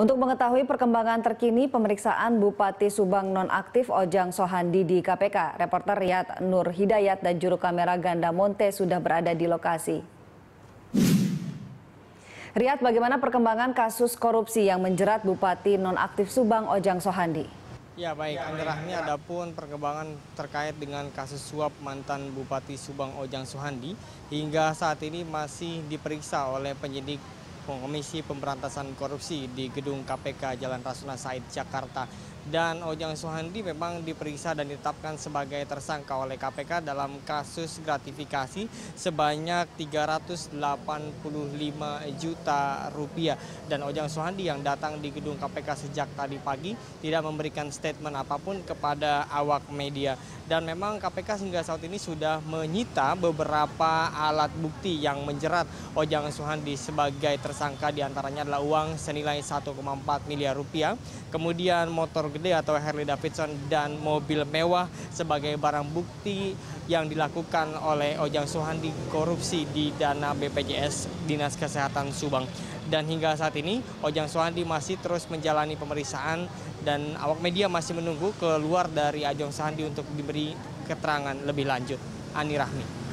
Untuk mengetahui perkembangan terkini pemeriksaan Bupati Subang nonaktif Ojang Sohandi di KPK, reporter Riyad Nur Hidayat dan juru kamera Ganda Monte sudah berada di lokasi. Riyad, bagaimana perkembangan kasus korupsi yang menjerat Bupati nonaktif Subang Ojang Sohandi? Ya baik, Andra, ini ada pun perkembangan terkait dengan kasus suap mantan Bupati Subang Ojang Sohandi hingga saat ini masih diperiksa oleh penyidik Komisi Pemberantasan Korupsi di Gedung KPK Jalan Rasuna Said, Jakarta. Dan Ojang Suhandi memang diperiksa dan ditetapkan sebagai tersangka oleh KPK dalam kasus gratifikasi sebanyak 385 juta rupiah. Dan Ojang Suhandi yang datang di gedung KPK sejak tadi pagi tidak memberikan statement apapun kepada awak media. Dan memang KPK hingga saat ini sudah menyita beberapa alat bukti yang menjerat Ojang Suhandi sebagai tersangka tersangka diantaranya adalah uang senilai 1,4 miliar rupiah, kemudian motor gede atau Harley Davidson dan mobil mewah sebagai barang bukti yang dilakukan oleh Ojang Suhandi korupsi di dana BPJS Dinas Kesehatan Subang. Dan hingga saat ini Ojang Suhandi masih terus menjalani pemeriksaan dan awak media masih menunggu keluar dari Ajang Suhandi untuk diberi keterangan lebih lanjut. Ani Rahmi.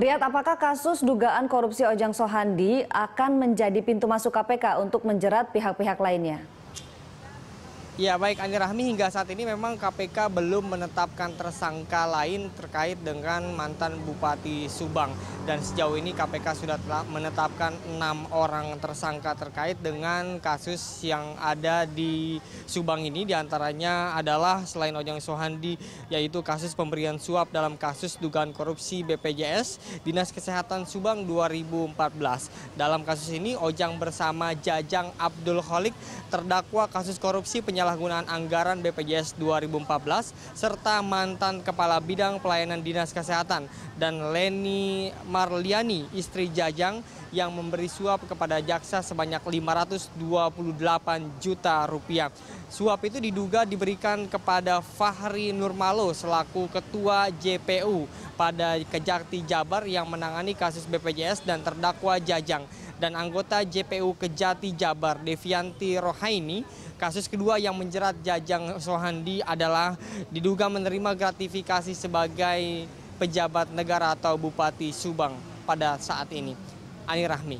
Riyad, apakah kasus dugaan korupsi Ojang Sohandi akan menjadi pintu masuk KPK untuk menjerat pihak-pihak lainnya? Ya baik Ani Rahmi hingga saat ini memang KPK belum menetapkan tersangka lain terkait dengan mantan Bupati Subang dan sejauh ini KPK sudah telah menetapkan enam orang tersangka terkait dengan kasus yang ada di Subang ini diantaranya adalah selain Ojang Sohandi yaitu kasus pemberian suap dalam kasus dugaan korupsi BPJS Dinas Kesehatan Subang 2014. Dalam kasus ini Ojang bersama Jajang Abdul Holik terdakwa kasus korupsi penyalahgunaan penyalahgunaan anggaran BPJS 2014 serta mantan Kepala Bidang Pelayanan Dinas Kesehatan dan Leni Marliani, istri Jajang yang memberi suap kepada jaksa sebanyak 528 juta rupiah. Suap itu diduga diberikan kepada Fahri Nurmalo selaku Ketua JPU pada Kejakti Jabar yang menangani kasus BPJS dan terdakwa Jajang dan anggota JPU Kejati Jabar Devianti Rohaini. Kasus kedua yang menjerat Jajang Sohandi adalah diduga menerima gratifikasi sebagai pejabat negara atau Bupati Subang pada saat ini. Ani Rahmi.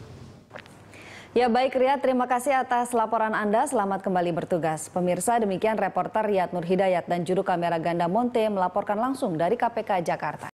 Ya baik Ria, terima kasih atas laporan Anda. Selamat kembali bertugas. Pemirsa, demikian reporter Riyad Nur Hidayat dan juru kamera Ganda Monte melaporkan langsung dari KPK Jakarta.